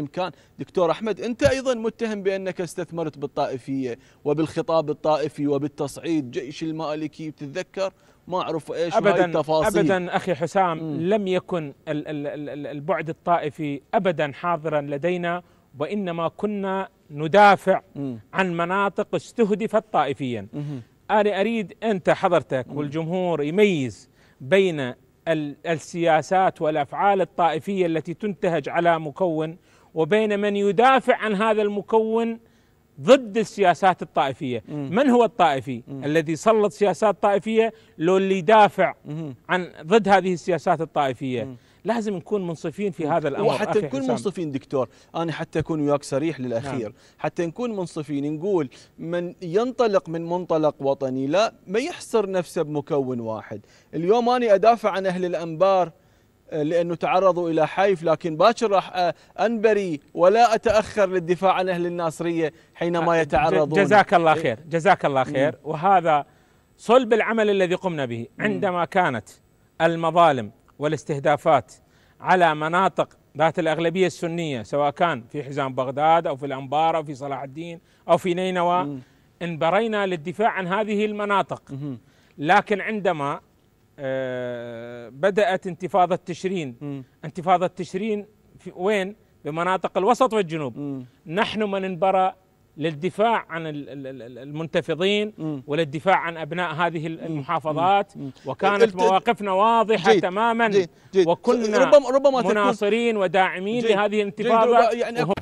الامكان دكتور احمد انت ايضا متهم بانك استثمرت بالطائفيه وبالخطاب الطائفي وبالتصعيد جيش المالكي تتذكر ما اعرف ايش أبداً التفاصيل ابدا اخي حسام م. لم يكن ال ال ال البعد الطائفي ابدا حاضرا لدينا وانما كنا ندافع م. عن مناطق استهدفت طائفيا م. انا اريد انت حضرتك م. والجمهور يميز بين السياسات والافعال الطائفيه التي تنتهج على مكون وبين من يدافع عن هذا المكون ضد السياسات الطائفيه، مم. من هو الطائفي؟ مم. الذي سلط سياسات طائفيه لو اللي يدافع مم. عن ضد هذه السياسات الطائفيه، مم. لازم نكون منصفين في هذا الامر وحتى نكون منصفين دكتور، انا حتى اكون وياك صريح للاخير، نعم. حتى نكون منصفين نقول من ينطلق من منطلق وطني لا ما يحصر نفسه بمكون واحد، اليوم انا ادافع عن اهل الانبار لأنه تعرضوا إلى حيف لكن باكر راح أنبري ولا أتأخر للدفاع عن أهل الناصرية حينما يتعرضون جزاك الله إيه. خير جزاك الله خير وهذا صلب العمل الذي قمنا به عندما كانت المظالم والاستهدافات على مناطق ذات الأغلبية السنية سواء كان في حزام بغداد أو في الأنبار أو في صلاح الدين أو في نينوى انبرينا للدفاع عن هذه المناطق لكن عندما آه، بدأت انتفاضة تشرين م. انتفاضة تشرين في وين؟ بمناطق الوسط والجنوب م. نحن من انبرى للدفاع عن المنتفضين م. وللدفاع عن ابناء هذه المحافظات م. م. وكانت مواقفنا واضحه جيد تماما جيد جيد وكنا ربما ربما مناصرين وداعمين لهذه الانتفاضه يعني